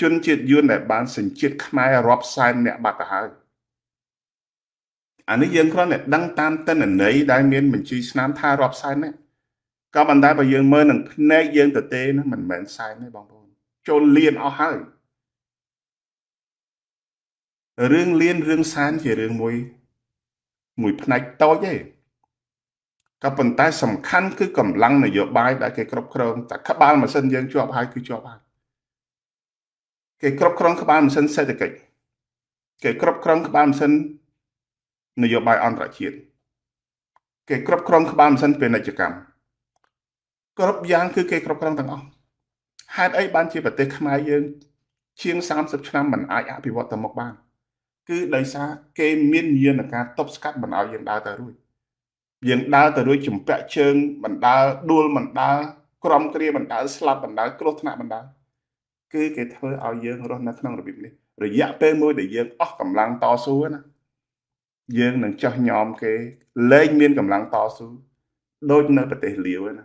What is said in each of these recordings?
ជនជាតិយួនដែលបានសញ្ជាតិខ្មែររាប់សែនអ្នកបាត់ទៅហើយអានេះយើងគ្រាន់តែដឹងតាមតិន្នន័យដែលមានបញ្ជីឆ្នាំថារាប់សែនណាក៏ប៉ុន្តែបើយើងមើលនឹងភ្នែកយើងទៅទេនោះមិនមែនសែនទេបងប្អូនចូលលៀនអស់ហើយរឿងលៀនរឿងសែនជារឿងមួយមួយផ្នែកតូចទេក៏ប៉ុន្តែសំខាន់គឺកម្លាំងនយោបាយដែលគេគ្រប់គ្រងតែក្បាលម៉ាស៊ីនយើងជាប់ហើយគឺជាប់ហើយគេគ្រប់គ្រងក្បាលម៉ាស៊ីនសេដ្ឋកិច្ចគេគ្រប់គ្រងក្បាលម៉ាស៊ីននយោបាយអន្តរជាតិគេគ្រប់គ្រងក្បាលម៉ាស៊ីនពាណិជ្ជកម្មគ្រប់យ៉ាងគឺគេគ្រប់គ្រងទាំងអស់ហេតុអីបានជាប្រទេសខ្មែរយើង ជាង30ឆ្នាំមិនអាចអភិវឌ្ឍទៅមុខបាន គឺដោយសារគេមានយានការទប់ស្កាត់មិនឲ្យយើងដើរទៅរួចយើងដើរទៅរួចជំពាក់ជើងបណ្ដាលដួលបណ្ដាលក្រំគ្រាបណ្ដាលស្លាប់បណ្ដាលគ្រោះថ្នាក់បណ្ដាលគឺគេធ្វើឲ្យយើងរស់នៅក្នុងរបៀបនេះរយៈពេលមួយដែលយើងអស់កម្លាំងតស៊ូណាយើងនឹងចោះញោមគេលែងមានកម្លាំងតស៊ូដូចនៅប្រទេសលាវឯណា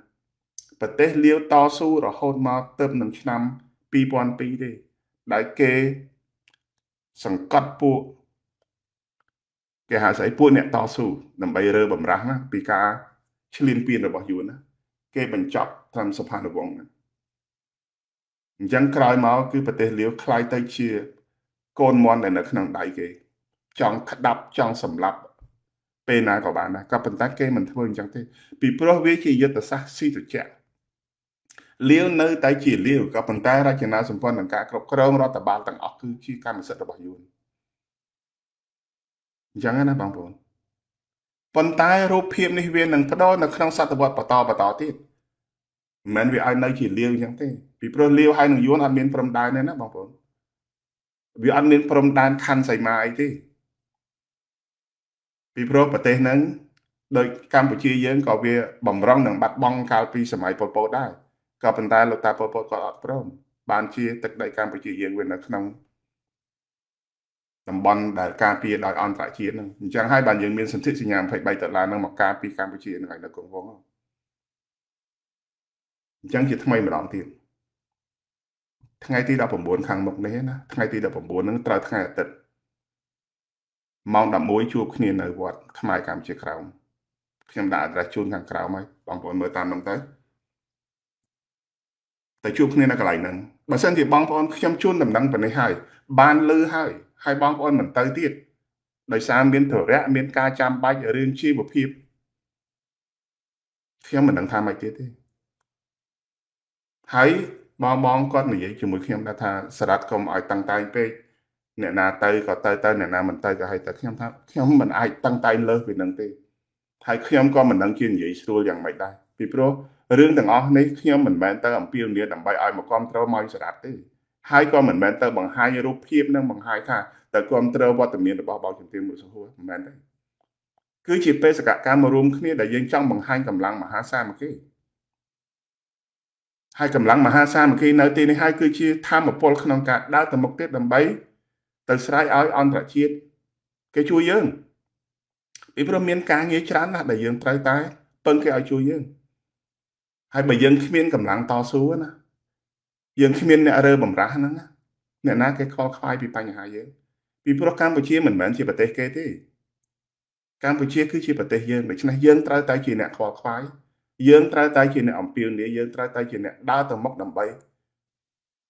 ប្រទេសលាវតស៊ូរហូតមកទៅនឹងឆ្នាំ2002ទេដែលគេសង្កត់ពួកគេហៅស្អីពួកអ្នកតស៊ូដើម្បីរើបំរាស់ណាពីការឈ្លានពានរបស់យួនណាគេបញ្ចប់តាមសភានុវង្សណាអញ្ចឹងក្រោយមកគឺប្រទេសលាវคล้ายទៅជាកូនមន់ដែលនៅ ក្នុងដៃគេ ចង់ក្តាប់ចង់សម្លាប់ ពេលណាក៏បានដែរក៏ប៉ុន្តែគេមិនធ្វើអញ្ចឹងទេ ពីព្រោះវាជាយុទ្ធសាស្ត្រស៊ីត្រជាក់លាវនៅតែជាលាវក៏ប៉ុន្តែរចនាសម្ព័ន្ធនឹងការគ្រប់គ្រងរដ្ឋបាលទាំងអស់គឺជាកម្មសិទ្ធិរបស់យួនអញ្ចឹងណាបងប្អូនប៉ុន្តែរូបភាពនេះវានឹងផ្ដោនៅក្នុងសតវត្សបន្តបន្តទៀតមិនមែនវាឲ្យនៅជាលាវអញ្ចឹងទេពីព្រោះលាវហើយនឹងយួនអត់មានព្រំដែនទេណាបងប្អូនវាអត់មានព្រំដែនខណ្ឌសីមាអីទេពីព្រោះប្រទេសហ្នឹងដោយកម្ពុជាយើងក៏វាបំរុងនឹងបាត់បង់កាលពី សម័យប៉ុលពតដែរក៏ប៉ុន្តែលោកតាប៉ុលពតក៏អត់ព្រមបាន ជាទឹកដីកម្ពុជាយើងវានៅក្នុងតំបន់ដែលការពារដោយអន្តរជាតិហ្នឹងអញ្ចឹងហើយបានយើងមានសន្ធិសញ្ញា23ដុល្លារហ្នឹងមកការពារកម្ពុជានឹងឲ្យនៅគង់វង្សអញ្ចឹងជាថ្មីម្ដងទៀតថ្ងៃទី19ខាងមុខនេះណាថ្ងៃទី19ហ្នឹងត្រូវថ្ងៃអាទិត្យម៉ោង11ជួបគ្នានៅវត្តខ្មែរកម្ពុជាក្រោមខ្ញុំដាក់ address ជូនខាងក្រោមហើយបងប្អូនមើលតាមនោះទៅតែជួបគ្នានៅកន្លែងហ្នឹងបើសិនជាបងប្អូនខ្ញុំជូនដំណឹងប៉ុណ្នេះហើយបានលឺហើយហើយបងប្អូនមិនទៅទៀតដោយសារមានធរៈមានការចាំបាច់រឿងជីវភាពខ្ញុំមិនដឹងថាម៉េចទៀតទេហើយបងបងគាត់និយាយជាមួយខ្ញុំដែរថាសារ៉ាត់កុំឲ្យតាំងតែងពេកអ្នកណាទៅក៏ទៅទៅអ្នកណាមិនទៅក៏ឲ្យទៅខ្ញុំថាខ្ញុំមិនអាចតាំងតែងលើសពីនឹងទេហើយខ្ញុំក៏មិនដឹងជានិយាយស្រួលយ៉ាងម៉េចដែរពីព្រោះរឿងទាំងអស់នេះខ្ញុំមិនមែនទៅអំពាវនាវដើម្បីឲ្យមកគ្រប់គ្រងមកសារ៉ាត់ទេហើយក៏មិនមែនទៅបង្ហាញរូបភាពនិងបង្ហាញថាទៅគ្រប់គ្រងវត្តមានរបស់បងជំទាវមួយសហួរមិនមែនទេគឺជាបេសកកម្មរួមគ្នាដែលយើងចង់បង្ហាញកម្លាំងមហាសាមគ្គីហើយកម្លាំងមហាសាមគ្គីនៅទីនេះហើយគឺជាធមពល ក្នុងការដើរទៅមុខទៀតដើម្បី ទៅស្រ័យឲ្យអន្តរជាតិគេជួយយើងពីព្រោះមាន ការងារច្រើនណាស់ដែលយើងត្រូវតែពឹងគេឲ្យជួយយើងហើយបើយើងគ្មានកម្លាំងតស៊ូណាយើងគ្មានអ្នករើបំរាស់ហ្នឹងណាអ្នកណាគេខលខ្វាយពីបញ្ហាយើងពីព្រោះកម្ពុជាមិនមែនជាប្រទេសគេទេកម្ពុជាគឺជាប្រទេសយើងដូច្នេះយើងត្រូវតែជា អ្នកខលខ្វាយយើងត្រូវតែជាអ្នកអំពាវនាវយើងត្រូវតែជាអ្នកដើរទៅមុខដើម្បី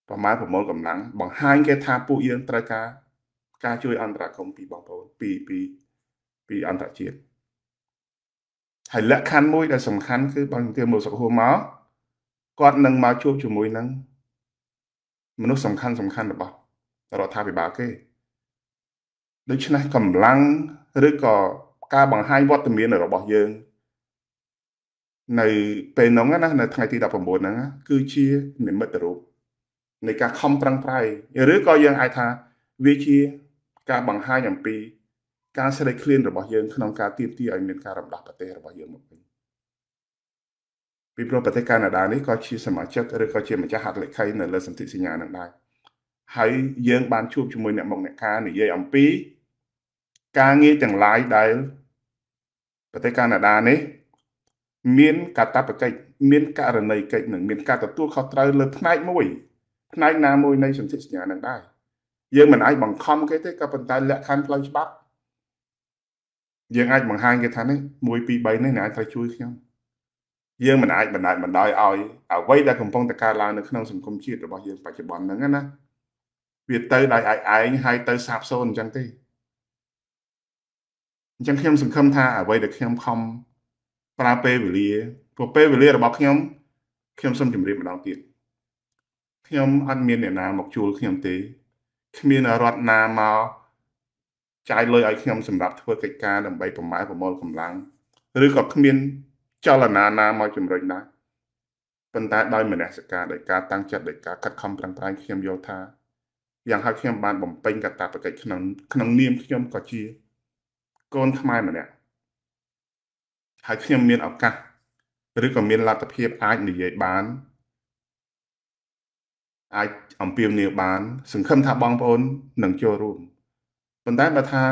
ប្រមាណប្រមូលកម្លាំងបង្ហាញគេថាពួកយើងត្រូវការការជួយអន្តរាគមពីបងប្អូនពីពីពីអន្តរជាតិហើយលក្ខខណ្ឌមួយ ដែលសំខាន់គឺបងទាមមកសុខហួរមកគាត់នឹងមកជួបជាមួយនឹងមនុស្សសំខាន់សំខាន់របស់រដ្ឋាភិបាលគេដូច្នេះកម្លាំងឬក៏ការបង្ហាញវត្តមានរបស់យើងនៅពេលហ្នឹងណានៅថ្ងៃទី19ហ្នឹងគឺជានិមិត្តរូបនៃការខំប្រឹងប្រែងឬក៏យើងអាចថាវាជាការបង្ហាញអំពី ការស្រេកឃ្លានរបស់យើង ក្នុងការទៀមទីឲ្យមានការរំដោះប្រទេសរបស់យើងមកវិញពីព្រោះប្រទេសកាណាដានេះក៏ជាសមាជិកឬក៏ជាម្ចាស់ហត្ថលេខីនៅលើសន្ធិសញ្ញានឹងដែរហើយយើងបាន ជួបជាមួយអ្នកមុខអ្នកការនិយាយអំពីការងារទាំងឡាយដែល ប្រទេសកាណាដានេះមានកតបកិច្ចមានករណីកិច្ចនិងមានការទទួលខុសត្រូវលើផ្នែក មួយ ផ្នែកណាមួយនៃសន្ធិសញ្ញានឹងដែរយើងមិនអាចបង្ខំគេទេក៏ប៉ុន្តែលក្ខខណ្ឌផ្លូវច្បាប់យើងអាចបង្ហាញគេថានេះ1 2 3នេះអ្នកអាចត្រូវជួយខ្ញុំយើងមិនអាចបណ្ដាច់បណ្ដោយឲ្យអ្វីដែលកំពុងតែកើតឡើងនៅក្នុងសង្គមជាតិរបស់យើងបច្ចុប្បន្នហ្នឹងណាវាទៅដោយឯឯងហើយទៅសាបសូន្យអញ្ចឹងទេអញ្ចឹងខ្ញុំសង្ឃឹមថាអ្វីដែលខ្ញុំខំប្រើពេលវេលាព្រោះពេលវេលារបស់ខ្ញុំខ្ញុំសូមជម្រាបម្ដងទៀតខ្ញុំអត់មានអ្នកណាមកជួលខ្ញុំទេគ្មានរដ្ឋណាមកចាយលុយឲ្យខ្ញុំសម្រាប់ធ្វើកិច្ចការ ដើម្បីប្រម៉ែប្រមូលកម្លាំងឬក៏គ្មានចលនាណាមកជំរុញដែរប៉ុន្តែដោយមនសិការដោយការតាំងចិត្តដោយការខិតខំប្រឹងប្រែងខ្ញុំយល់ថាយ៉ាងហោចខ្ញុំបានបំពេញកាតព្វកិច្ចក្នុងក្នុងនាម ខ្ញុំក៏ជា កូនខ្មែរម្នាក់ហើយខ្ញុំមានឱកាសឬក៏មានលទ្ធភាពអាចនិយាយបានអាចអំពាវនាវបាន សង្ឃឹមថាបងប្អូននឹងចូលរួមប៉ុន្តែបើថា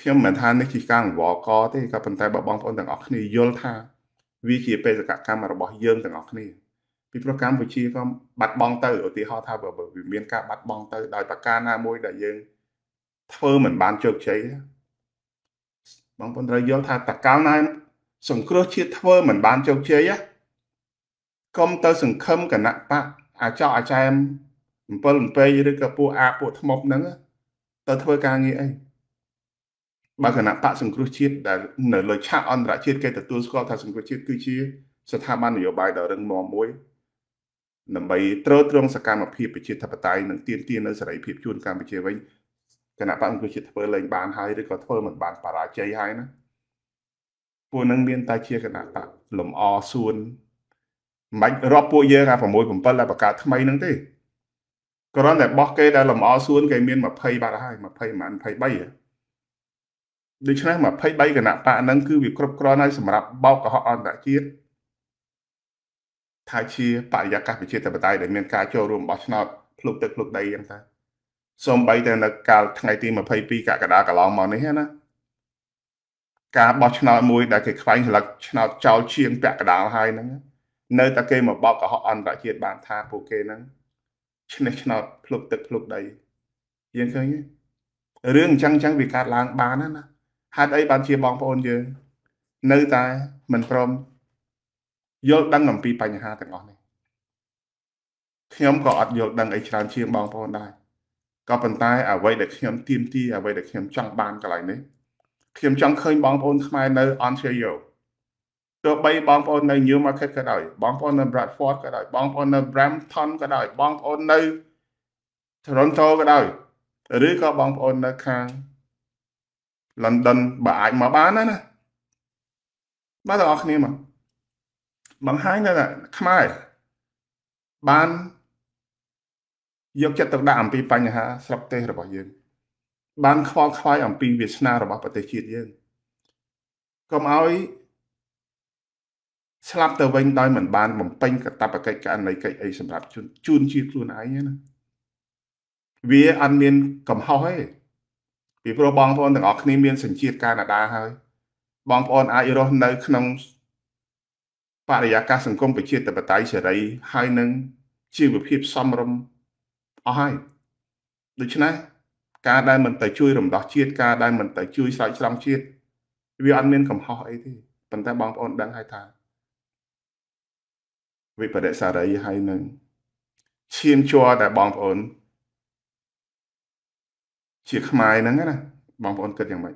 ខ្ញុំមិនថានេះជាការអង្វរកទេក៏ប៉ុន្តែបើបងប្អូនទាំងអស់គ្នាយល់ថាវាជាបេសកកម្មរបស់យើងទាំងអស់គ្នាពីប្រកម្មវិជាក៏បាត់បង់ទៅឧទាហរណ៍ថាបើវាមានការបាត់បង់ទៅដោយប្រការណាមួយដែលយើង ធ្វើមិនបានជោគជ័យបងប្អូនត្រូវយល់ថាតកាលណាសង្គ្រោះជាតិធ្វើមិនបានជោគជ័យកុំទៅសង្ឃឹមគណៈបកអាចោអាចែមអំពិលអំពេឬក៏ពួកអាពួកថ្មប់ហ្នឹងទៅធ្វើការងារអីបើគណៈបកសង្គ្រោះជាតិដែលនៅលើឆាកអន្តរជាតិគេទទួលស្គាល់ថាសង្គ្រោះជាតិគឺជា ស្ថាប័ននយោបាយដ៏រឹងមាំមួយដើម្បីទ្រទ្រង់សកម្មភាពប្រជាធិបតេយ្យនិងទាមទារនូវសេរីភាពជូនកម្ពុជាវិញគណៈបកគឺជាធ្វើលែងបានហើយឬក៏ធ្វើមិនបានបរាជ័យហើយណាពួកនឹងមានតែជាគណៈបកលំអសួនមិនបាច់រាប់ពួកយើងអា6 7ដែលបង្កើតថ្មីហ្នឹងទេគ្រាន់តែបោះគេដែលលំអសួនគេមាន20បាត់ហើយ20ប្រហែល23ដូច្នេះ23គណៈបកហ្នឹងគឺវាគ្រប់គ្រាន់ហើយសម្រាប់បោកកុហកអន្តរជាតិថាជាបរិយាកាសប្រជាធិបតេយ្យដែលមានការចូលរួមបោះឆ្នោតភ្លុកទឹកភ្លុកដីយ៉ាងថាសូម្បីតែនៅកាលថ្ងៃទី22កក្កដាកន្លងមកនេះណាការបោះឆ្នោតមួយដែលគេខ្វែងស្លឹកឆ្នោតចោលជាងពាក់កណ្ដាលហើយហ្នឹងនៅតែគេមកបោកកុហកអន្តរជាតិបានថាពួកគេហ្នឹងឈ្នះឆ្នោតភ្លុកទឹកភ្លុកដីយើងឃើញទេរឿងអញ្ចឹងអញ្ចឹងវាកើតឡើងបានណាណាហេតុអីបានជាបងប្អូនយើងនៅតែមិនព្រមយល់ដឹងអំពីបញ្ហាទាំងអស់នេះខ្ញុំក៏អត់យល់ដឹងអីច្រើនជាងបងប្អូនដែរក៏ប៉ុន្តែអ្វីដែលខ្ញុំទៀមទីអ្វីដែលខ្ញុំចង់បានកន្លែងនេះខ្ញុំចង់ឃើញបងប្អូនខ្មែរនៅ Ontario ទោះបីបងប្អូននៅ Newmarket ក៏ដោយបងប្អូននៅ Bradford ក៏ដោយបងប្អូននៅ Brampton ក៏ដោយបងប្អូននៅ Toronto ក៏ដោយឬក៏បងប្អូននៅខាង London បើអាចមកបានណាណាបាទបងប្អូនគ្នាមកបង្ហាញនៅខ្មែរបានយកចិត្តទុកដាក់អំពីបញ្ហាស្រុកទេសរបស់យើងបានខ្វល់ខ្វាយអំពីវាសនារបស់ប្រទេសជាតិយើងកុំឲ្យស្លាប់ទៅវិញដោយមិនបានបំពេញកតបកិច្ចកណីកិច្ចអីសម្រាប់ជួនជួនជាខ្លួនឯងណាវាអត់មានកំហុសទេពីព្រោះបងប្អូនទាំងអស់គ្នាមានសញ្ជាតិកាណាដាហើយ បងប្អូនអាចរស់នៅ ក្នុងបរិយាកាសសង្គមប្រជាធិបតេយ្យសេរី ហើយនឹងជីវភាពសមរម្យអស់ហើយដូច្នេះការដែលមិនទៅជួយរំដោះជាតិការដែលមិនទៅជួយស្រោចស្រង់ជាតិវាអត់មានកំហុសអីទេប៉ុន្តែបងប្អូនដឹងហើយថាវិបដិសារីហើយនឹងឈាមជ័រតែបងប្អូនជាខ្មែរហ្នឹងណា បងប្អូនគិតយ៉ាងម៉េច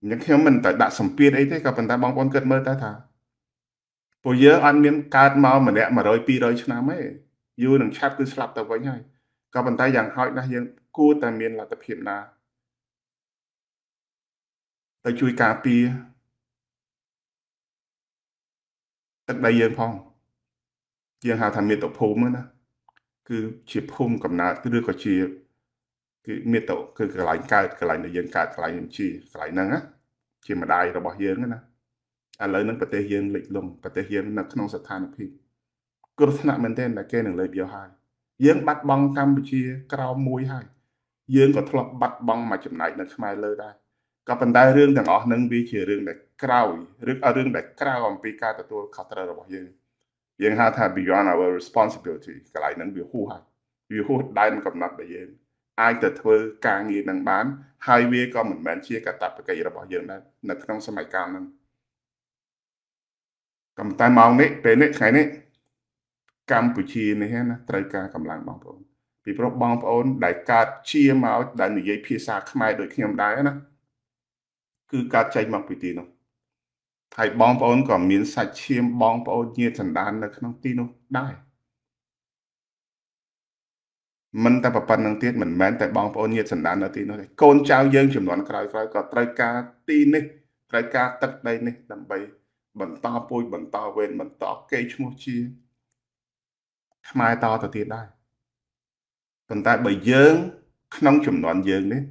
អញ្ចឹងខ្ញុំមិនទៅដាក់សម្ពាធអីទេក៏ប៉ុន្តែបងប្អូនគិតមើលតែថាពួកយើងអត់មានកើតមកម្នាក់100 200ឆ្នាំទេយូរនឹងឆាប់គឺស្លាប់ទៅវិញហើយក៏ប៉ុន្តែយ៉ាងហោចណាស់យើងគួរតែមានលទ្ធភាពណាទៅជួយការពារទឹកដីយើងផងយើងហៅថាមាតុភូមិណាគឺជាភូមិកំណើតឬក៏ជាគឺមាតុគឺកន្លែងកើតកន្លែងដែលយើងកើតកន្លែងជាកន្លែងហ្នឹងណាជាម្ដាយរបស់យើងណាឥឡូវនឹងប្រទេសយើងលិចលង់ប្រទេសយើងនៅក្នុងស្ថានភាពគ្រោះថ្នាក់មែនទែនតែគេនឹងលេបយកហើយយើងបាត់បង់កម្ពុជាក្រោមមួយហើយ យើងក៏ធ្លាប់បាត់បង់មួយចំណែកនៅខ្មែរលើដែរក៏ប៉ុន្តែរឿងទាំងអស់ហ្នឹងវាជារឿងដែលក្រោយឬរឿងដែលក្រៅអំពីការទទួលខុសត្រូវរបស់យើងយើងហៅថា beyond our responsibility កន្លែងហ្នឹងវាហួសហើយវាហួសដែនកំណត់របស់យើងអាចទៅធ្វើ ការងារនឹងបាន ហើយវាក៏មិនមែនជាកាតព្វកិច្ចរបស់យើងដែរនៅក្នុងសម័យកាលហ្នឹងក៏តែម៉ោងនេះពេលនេះថ្ងៃនេះកម្ពុជានេះណាត្រូវការកម្លាំងបងប្អូន ពីព្រោះបងប្អូនដែលកើតជាមកដែលនិយាយភាសាខ្មែរដូចខ្ញុំដែរណាគឺកើតចេញមកពីទីនោះហើយបងប្អូនក៏មានសាច់ឈាមបងប្អូនញាតិសន្តាននៅក្នុងទីនោះដែរមិនតែប៉ុណ្្នឹងទៀតមិនមែនតែបងប្អូនញាតិសន្តាននៅទីនោះទេកូនចៅយើងចំនួនក្រោយៗក៏ត្រូវការទីនេះត្រូវការទឹកដីនេះ ដើម្បីបន្តពូជបន្តវេនបន្តកេរ្តិ៍ឈ្មោះជាខ្មែរតទៅទៀតដែរប៉ុន្តែបើយើង ក្នុងចំនួនយើងនេះ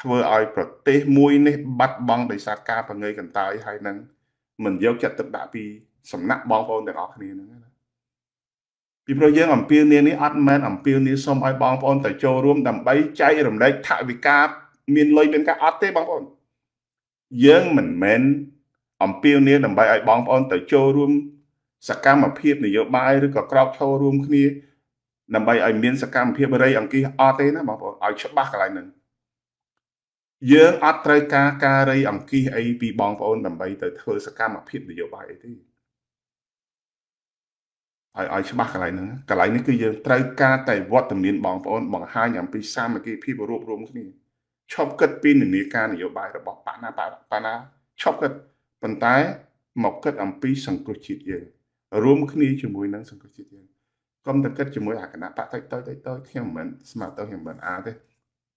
ធ្វើឲ្យ ប្រទេសមួយ នេះ បាត់បង់ដោយសារការបង្ងើយកន្តើយហើយនឹងមិនយកចិត្តទុកដាក់ពី សំណាក់បងប្អូនទាំងអស់គ្នាហ្នឹងណាពីព្រោះយើងអំពាវនាវនេះអត់មែនអំពាវនាវសូមឲ្យបងប្អូនទៅចូលរួមដើម្បីចែករំលែកថវិកាមានលុយមានការអត់ទេបងប្អូនយើងមិនមែនអំពាវនាវដើម្បីឲ្យបងប្អូនទៅចូលរួមសកម្មភាពនយោបាយឬក៏ក្រោកឈររួមគ្នា ដើម្បីឲ្យមានសកម្មភាពរៃអង្គាសអត់ទេណាបងប្អូនឲ្យច្បាស់កន្លែងហ្នឹងយើងអត់ត្រូវការការរៃអង្គាសអីពីបងប្អូន ដើម្បីទៅធ្វើសកម្មភាពនយោបាយអីទេឲ្យឲ្យច្បាស់កន្លែងហ្នឹងកន្លែងនេះគឺយើងត្រូវការតែវត្តមានបងប្អូនបង្ហាញអំពីសាមគ្គីភាពរួបរวมគ្នាឈប់គិតពីនានាការនយោបាយរបស់បណាបណាឈប់គិតប៉ុន្តែមកគិត អំពីសង្គ្រោះជាតិយើងរួមគ្នាជាមួយនឹងសង្គមជាតិយើងកុំតែគិតជាមួយអាគណៈបកតូចតូចតូចខ្ញុំមិនស្មើទៅខ្ញុំមិនអាចទេ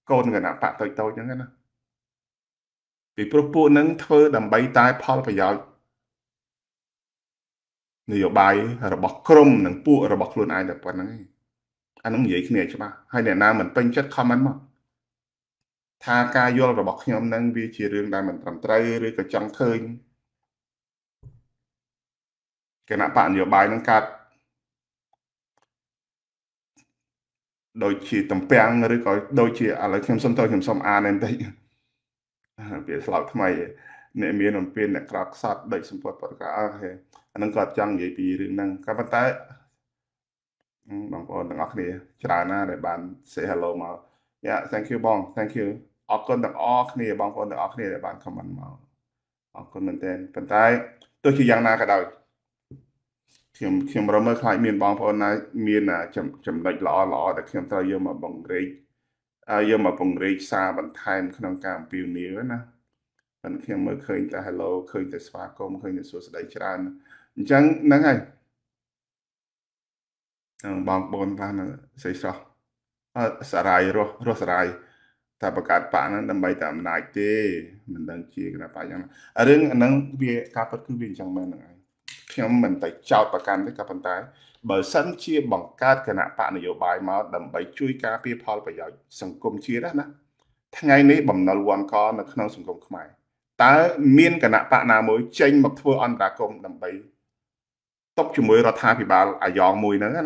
កូនគណៈបកតូចតូចហ្នឹងណាពីព្រោះពួកហ្នឹងធ្វើដើម្បីតែផលប្រយោជន៍នយោបាយរបស់ក្រមនិងពួករបស់ខ្លួនឯងតែប៉ុណ្្នឹងឯងអានោះនិយាយគ្នា ច្បាស់ហើយអ្នកណាមិនពេញចិត្ត comment មកថាការយល់របស់ខ្ញុំនឹងវាជារឿងដែលមិនត្រឹមត្រូវឬក៏ចង់ឃើញគណៈបកនយោបាយនឹងកើតដូចជាតំពាំងឬក៏ដូចជាឥឡូវខ្ញុំសុំទៅខ្ញុំសុំអានបន្តិចវាស្លោកថ្មីអ្នកមានអំពីអ្នកក្រោបខ្សត់ដូចសម្ពុតបរកាអស់អានឹងគាត់ចង់និយាយពីរឿងហ្នឹងក៏ប៉ុន្តែបងប្អូនទាំងអស់គ្នាច្រើនណាស់ដែលបាន say hello មក Yeah thank you បង thank you អរគុណទាំងអស់គ្នាបងប្អូនទាំងអស់គ្នាដែលបាន comment មកអរគុណមែនទែនប៉ុន្តែទោះជាយ៉ាងណាក៏ដោយខ្ញុំខ្ញុំរមើខ្លាចមានបងប្អូនណាមានចំណុចល្អល្អដែលខ្ញុំត្រូវយកមកបង្រេកយកមកបង្រេកសារបន្ថែមក្នុងការអំពាវនាវណាប៉ុន្តែខ្ញុំមើលឃើញតែ hello ឃើញតែស្វាគមន៍ឃើញតែសួស្តីច្រើនអញ្ចឹងហ្នឹងហើយបងប្អូនខ្លះនៅស្រីស្រស់សារាយរស់រស់សារាយតែបង្កើតបាក់ហ្នឹងដើម្បីតែអំណាចទេមិនដឹងជាគណៈបាក់យ៉ាងណារឿងហ្នឹងវាការពិតគឺវាអញ្ចឹងមែនហ្នឹងហើយខ្ញុំមិនតែចោតប្រកាន់ទេក៏ប៉ុន្តែ បើ សិនជាបង្កើតគណៈបកនយោបាយមកដើម្បីជួយការពារផលប្រយោជន៍សង្គមជាតិណាថ្ងៃនេះបំណុលវាន់កនៅក្នុងសង្គមខ្មែរតើមានគណៈបកណាមួយចេញមកធ្វើអន្តរាគមដើម្បីតបជាមួយរដ្ឋាភិបាលអាយ៉ងមួយហ្នឹងណា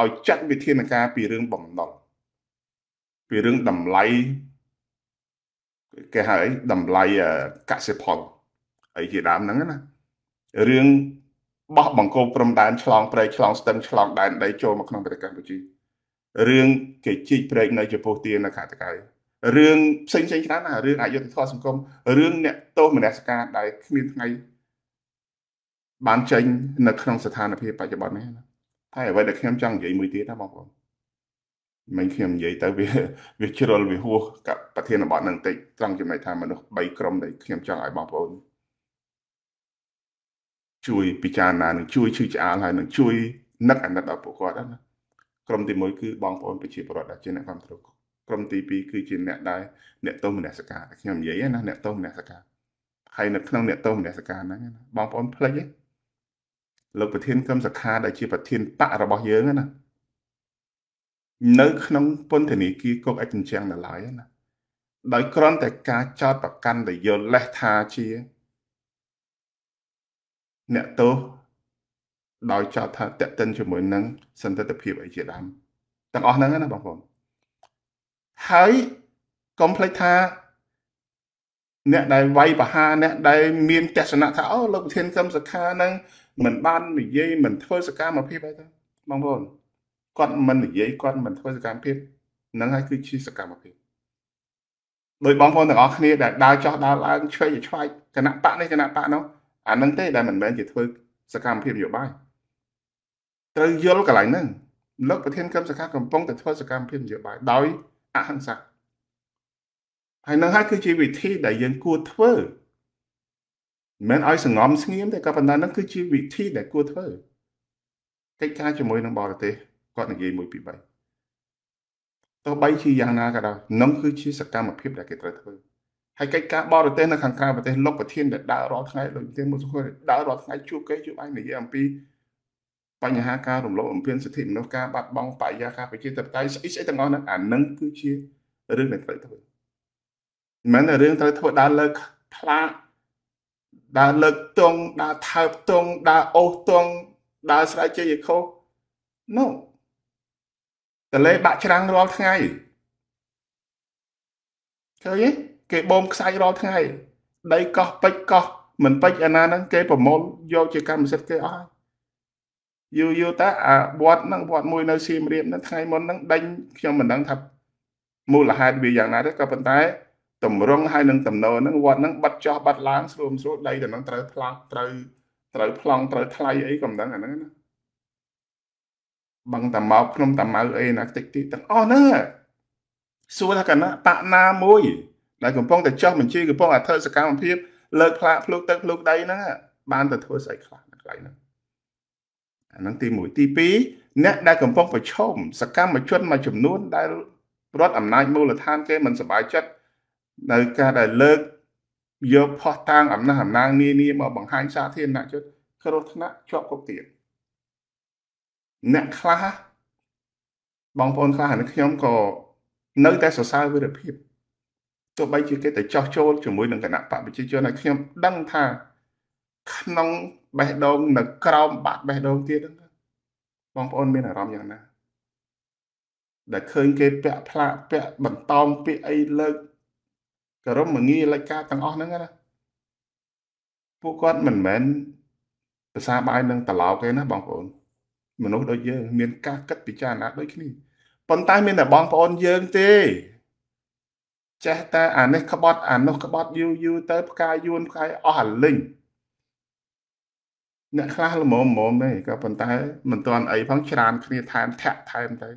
ឲ្យចាត់វិធានការពីរឿងបំណុលពីរឿងតម្លៃគេហៅអីតម្លៃកសិផលអីជាដើមហ្នឹងណារឿងបោះបង្គោលព្រំដែនឆ្លងព្រៃឆ្លងស្ទឹងឆ្លងដែនដីចូលមកក្នុងប្រទេសកម្ពុជារឿងគេជីកព្រែកនៅចំពោះទានៅខេត្តតកែវរឿងផ្សេងផ្សេងច្រើនណារឿងអយុត្តិធម៌សង្គមរឿងអ្នកទោសមនសិការដែលគ្មានថ្ងៃបានចេញនៅក្នុងស្ថានភាពបច្ចុប្បន្ននេះតែអ្វីដែលខ្ញុំចង់និយាយមួយទៀតណាបងប្អូនមិនខ្ញុំនិយាយទៅវា វាជ្រុលវាហួសកប្រធានបទនឹងតិចត្រង់ចំណុចថាមនុស្ស3ក្រុមដែលខ្ញុំចង់ឲ្យបងប្អូនជួយពិចារណានឹងជួយឈឺឆ្អាលហើយនឹងជួយនឹកអាណិតដល់ពួកគាត់ណាក្រុមទី1គឺបងប្អូនប្រជាពលរដ្ឋដែលជាអ្នកគ្រប់គ្រងក្រុមទី2គឺជាអ្នកដែលអ្នកទោសមនសិការខ្ញុំនិយាយណាអ្នកទោសមនសិការហើយនៅក្នុងអ្នកទោសមនសិការហ្នឹងបងប្អូនភ្លេចទេលោកប្រធានក្រុមសខាដែលជាប្រធានបករបស់យើងណានៅក្នុងពន្ធនាគារគុកឯកជញ្ជាំងនៅឡើយណាដោយគ្រាន់តែការចោតប្រកាន់ដែលយល់លេះថាជាអ្នកទោសដោយចោទថាតេតិនជាមួយនឹងសន្តិទភាពអីជាដើមទាំងអស់ហ្នឹងណាបងប្អូនហើយកុំភ្លេចថាអ្នកដែលវាយប្រហារអ្នកដែលមានទស្សនៈថាអូលោកប្រធានកម្មសខាហ្នឹងមិនបាននិយាយមិនធ្វើសកម្មភាពអីទេបងប្អូនគាត់មិននិយាយគាត់មិនធ្វើសកម្មភាពហ្នឹងហើយគឺជាសកម្មភាពដោយបងប្អូនទាំងអស់គ្នាដែលដើរចោះដើរឡើងឆ្វេងឆ្វាយគណៈបកនេះគណៈបកនោះអានឹងទេដែលមិនមែនជាធ្វើសកម្មភាពនយោបាយត្រូវយល់កន្លែងហ្នឹងលោកប្រធានគណៈសខាកំពុងតែធ្វើសកម្មភាពនយោបាយដោយអហិង្សាហើយនឹងហើយគឺជាវិធីដែលយើងគួរធ្វើមិនឲ្យសង្ងំស្ងៀមទេក៏ប៉ុន្តែនឹងគឺជាវិធីដែលគួរធ្វើកិច្ចការជាមួយនឹងបរទេសគាត់និយាយមួយពីរបីទោះបីជាយ៉ាងណាក៏ដោយនឹងគឺជាសកម្មភាព ដែលគេត្រូវធ្វើហើយកិច្ចការបរទេសនៅខាងក្រៅប្រទេសលោកប្រធានដែលដើររាល់ថ្ងៃដូចទីមួយសុខដើររាល់ថ្ងៃជួបគេជួបឯងនិយាយអំពីបញ្ហាការរំលោភបំពានសិទ្ធិមនុស្សការបាត់បង់បរិយាកាសប្រជាធិបតេយ្យស្អីស្អីទាំងអស់ហ្នឹងអានឹងគឺជារឿងដែលត្រូវធ្វើមិនមែនរឿងត្រូវធ្វើដើរលើកផ្លាកដើរលើកទង់ដើរថើបទង់ដើរអូសទង់ដើរស្រែកជ័យខុស No តលេបាក់ច្រាំងរាល់ថ្ងៃឃើញទេគេបូមខ្សាច់រាល់ថ្ងៃដីកោះពេជ្រកោះ មិនពេជ្រអាណាហ្នឹងគេប្រមូលយកជាកម្មសិទ្ធិគេអស់យូរយូរតាអាវត្តហ្នឹងវត្តមួយនៅសៀមរាបហ្នឹងថ្ងៃមុនហ្នឹងដេញខ្ញុំមិនដឹងថាមូលហេតុវាយ៉ាងណាទេក៏ប៉ុន្តែតម្រង់ហើយនឹងតំណរហ្នឹងវត្តហ្នឹងបាត់ចោះបាត់ឡើងស្រួលស្រួលដីទៅនឹងត្រូវផ្លាស់ត្រូវត្រូវប្លង់ត្រូវថ្លៃអីក៏មិនដឹងអាហ្នឹងណាបងតាមកខ្ញុំតាម៉ៅអីណាតិចតិចទាំងអស់ហ្នឹងសួរថាកណៈបកណាមួយដែលកំពុងតែចោះបញ្ជីកំពុងតែធ្វើសកម្មភាពលើកផ្លាកភ្លុកទឹកភ្លុកដីហ្នឹងបានតែធ្វើស្អីខ្លះនៅកន្លែងហ្នឹងអាហ្នឹងទី1ទី2អ្នកដែលកំពុងប្រឈមសកម្មជនមួយចំនួនដែលរដ្ឋអំណាចមូលដ្ឋានគេមិនសប្បាយចិត្តនៅការដែលលើកយកផោះតាងអំណះអំណាងនានាមកបង្ហាញសាធារណជនគ្រោះថ្នាក់ជាប់គុកទៀតអ្នកខ្លះបងប្អូនខ្លះហើយខ្ញុំក៏នៅតែសរសើរវិរភាពទោះបីជាគេទៅចោះចូលជាមួយនឹងគណៈបកប្រជាជនហើយខ្ញុំដឹងថាក្នុងបេះដូងនៅក្រោមបាត់បេះដូងទៀតហ្នឹងបងប្អូនមានអារម្មណ៍យ៉ាងណាដែលឃើញគេពាក់ផ្លាកពាក់បន្តោងពាក្យអីលើកក្រមងាលេខការទាំងអស់ហ្នឹងណាពួកគាត់មិនមែនភាសាបាយនឹងត្រឡោកទេណាបងប្អូនមនុស្សដូចយើងមាន ការគិតពិចារណាដូចគ្នាប៉ុន្តែមានតែបងប្អូនយើងទេចេះតែអានេះក្បត់ អានោះក្បត់យូរយូរទៅផ្កាយួនផ្កាយអស់អាលិញអ្នកខ្លះល្មមល្មមទេក៏ប៉ុន្តែមិនទាន់អីផងច្រើន គ្នាថែមធាក់ថែមទៅ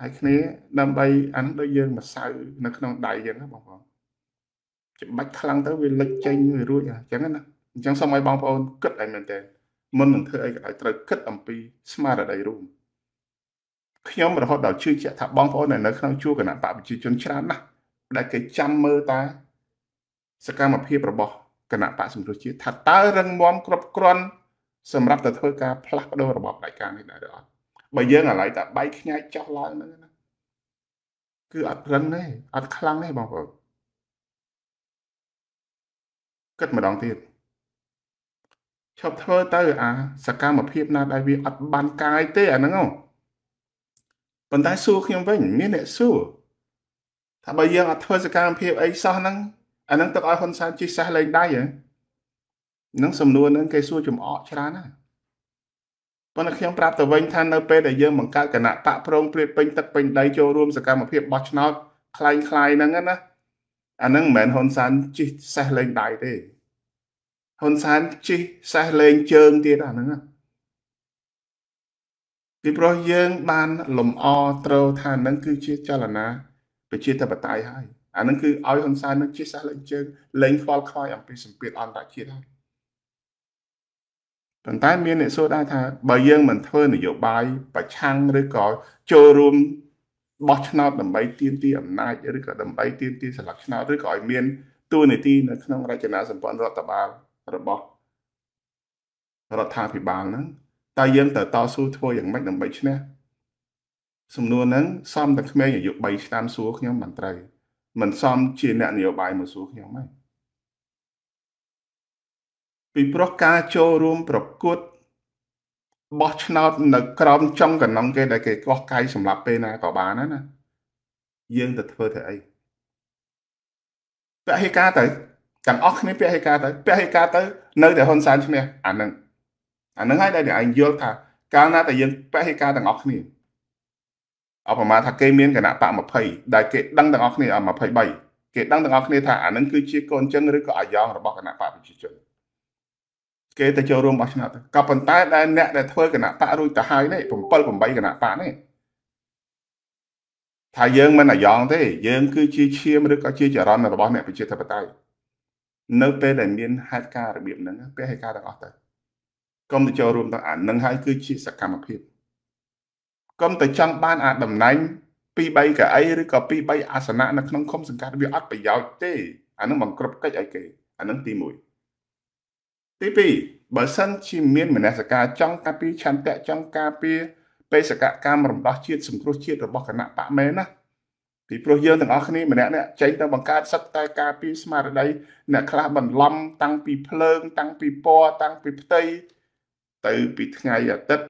ហើយគ្នា ដើម្បីអានដូចយើងម្សៅ នៅក្នុងដៃយើងណាបងប្អូនច្បាច់ខ្លាំងទៅវាលិចចេញវារួចអញ្ចឹងណាអញ្ចឹងសូមឲ្យបងប្អូនគិតឲ្យមែនតើមុននឹងធ្វើអីក៏ដោយត្រូវគិតអំពីស្មារតីរួមខ្ញុំរហូតដល់ជឿជាក់ថាបងប្អូននៅក្នុងជួរគណៈបពាជាជនច្រើនណាស់ដែលគេចាំមើលតែសកម្មភាពរបស់គណៈបកសង្គ្រោះជាតិថាតើរឹងមាំគ្រប់គ្រាន់សម្រាប់ទៅធ្វើការផ្លាស់ប្ដូររបបផ្ដាច់ការនេះដែរឬអត់បើយើងឥឡូវតែបែកខ្ញាយចោះឡើងហ្នឹងណាគឺអត់រឹងទេអត់ខ្លាំងទេបងប្អូនគិតម្ដងទៀតឈប់ធ្វើទៅ អាសកម្មភាពណាដែលវាអត់បានកាយទេអាហ្នឹងប៉ុន្តែសួរខ្ញុំវិញមានអ្នកសួរថាបើយើងអត់ធ្វើសកម្មភាពអីសោះហ្នឹងអាហ្នឹងទឹកឲ្យហ៊ុនសែនជិះសេះលេងដៃហ៎នឹងសំណួរហ្នឹងគេសួរចំអកច្រើនណាស់ប៉ុន្តែខ្ញុំប្រាប់ទៅវិញថានៅពេលដែលយើងបង្កើតគណៈបកប្រងព្រាតពេញទឹកពេញដីចូលរួមសកម្មភាពបោះឆ្នោតคล้ายคล้ายហ្នឹងណាអាហ្នឹងមិនមែនហ៊ុនសែនជិះសេះលេងដៃទេហ៊ុនសែនជិះសេះលេងជើងទៀតអាហ្នឹងពីព្រោះយើងបានលំអត្រូវថាហ្នឹងគឺជាចលនាប្រជាធិបតេយ្យហើយអានឹងគឺឲ្យហ៊ុនសែននឹងជាសះលែងជើងលែងខ្វល់ខ្វាយអំពីសម្ពាធអន្តរជាតិហើយប៉ុន្តែមានអ្នកសួរដែរថាបើយើងមិនធ្វើនយោបាយប្រឆាំងឬក៏ចូលរួមបោះឆ្នោតដើម្បីទាមទារអំណាចឬក៏ដើម្បីទាមទារសិលឹកឆ្នោតឬក៏ឲ្យមានទួលនីតិនៅក្នុង រចនាសម្ព័ន្ធរដ្ឋបាលរបស់រដ្ឋាភិបាលហ្នឹងតើយើងត្រូវតស៊ូធ្វើយ៉ាងម៉េចដើម្បីឈ្នះសំណួរហ្នឹងសមតែក្មេងអាយុ3ឆ្នាំសួរខ្ញុំមិនត្រូវមិនសមជាអ្នកនយោបាយមកសួរខ្ញុំទេពីព្រោះការចូលរួមប្រកួតបោះឆ្នោតនៅក្រោមចុងកណ្ដុងគេ ដែលគេកោះកាយសម្រាប់ពេលណាក៏បានណាណាយើងទៅធ្វើទៅអីពហិការទៅទាំងអស់គ្នាពហិការទៅពហិការទៅនៅតែហ៊ុនសែនឈ្នះអានឹងអានឹងហើយដែលឯងយល់ថាកាលណាតែយើងពហិការទាំងអស់គ្នាអស់ប្រមាណថាគេមានគណៈបក20ដែលគេដឹងទាំងអស់គ្នា23គេដឹងទាំងអស់គ្នាថាអានឹងគឺជាកូនចឹងឬក៏អាយ៉ងរបស់គណៈបកប្រជាជនគេទៅចូលរួមបោះឆ្នោតទៅក៏ប៉ុន្តែដែលអ្នកដែលធ្វើគណៈបករួចទៅហើយនេះ7 8គណៈបកនេះថាយើងមិនអាយ៉ងទេយើងគឺជាឈាមឬក៏ជាចរន្តរបស់អ្នកប្រជាធិបតេយ្យនៅពេលដែលមានហេតុការណ៍របៀបហ្នឹង ពេលហេតុការណ៍ទាំងអស់ទៅកុំទៅចូលរួមទាំងអានឹងហើយគឺជាសកម្មភាពកុំតែចង់បានអាតំណែងពី3កៅអីឬក៏ពី3អាសនៈនៅក្នុងគុំសង្កាត់វាអត់ប្រយោជន៍ទេអានឹងមិនគ្រប់កិច្ចឲ្យគេអានឹងទី1ទី2បើសិនជាមានមនសិការចង់ការពារឆន្ទៈចង់ការពារបេសកកម្មរំដោះជាតិសង្គ្រោះជាតិរបស់គណៈបកមែនណាពីព្រោះយើងទាំងអស់គ្នាម្នាក់អ្នកចេញទៅបង្កើតសឹកតែការពារស្មារតីអ្នកខ្លះបន្លំ តាំងពីភ្លើងតាំងពីពណ៌តាំងពីផ្ទៃទៅពីថ្ងៃអាទិត្យ